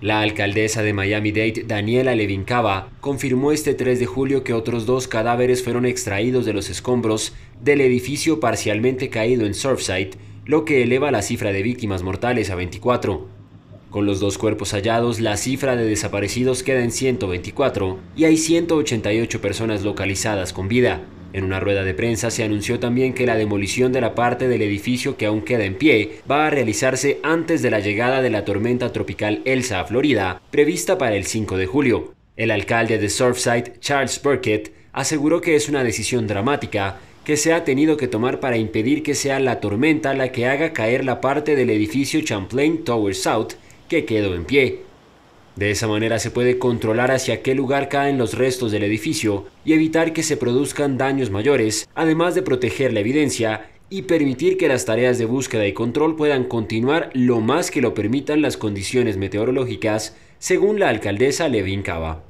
La alcaldesa de Miami-Dade, Daniela Levincava, confirmó este 3 de julio que otros dos cadáveres fueron extraídos de los escombros del edificio parcialmente caído en Surfside, lo que eleva la cifra de víctimas mortales a 24. Con los dos cuerpos hallados, la cifra de desaparecidos queda en 124 y hay 188 personas localizadas con vida. En una rueda de prensa se anunció también que la demolición de la parte del edificio que aún queda en pie va a realizarse antes de la llegada de la tormenta tropical Elsa a Florida, prevista para el 5 de julio. El alcalde de Surfside, Charles Burkett, aseguró que es una decisión dramática que se ha tenido que tomar para impedir que sea la tormenta la que haga caer la parte del edificio Champlain Tower South que quedó en pie. De esa manera se puede controlar hacia qué lugar caen los restos del edificio y evitar que se produzcan daños mayores, además de proteger la evidencia y permitir que las tareas de búsqueda y control puedan continuar lo más que lo permitan las condiciones meteorológicas, según la alcaldesa Levin Cava.